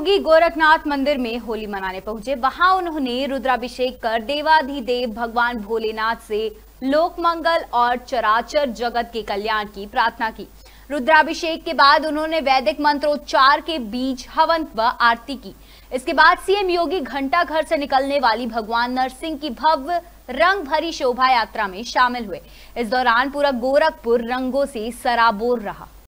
योगी गोरखनाथ मंदिर में होली मनाने पहुंचे वहां उन्होंने रुद्राभिषेक कर देवाधिदेव भगवान भोलेनाथ से लोक मंगल और चराचर जगत के कल्याण की प्रार्थना की रुद्राभिषेक के बाद उन्होंने वैदिक मंत्रोच्चार के बीच हवन व आरती की इसके बाद सीएम योगी घंटा घर से निकलने वाली भगवान नरसिंह की भव्य रंग भरी शोभा यात्रा में शामिल हुए इस दौरान पूरा गोरखपुर रंगों से सराबोर रहा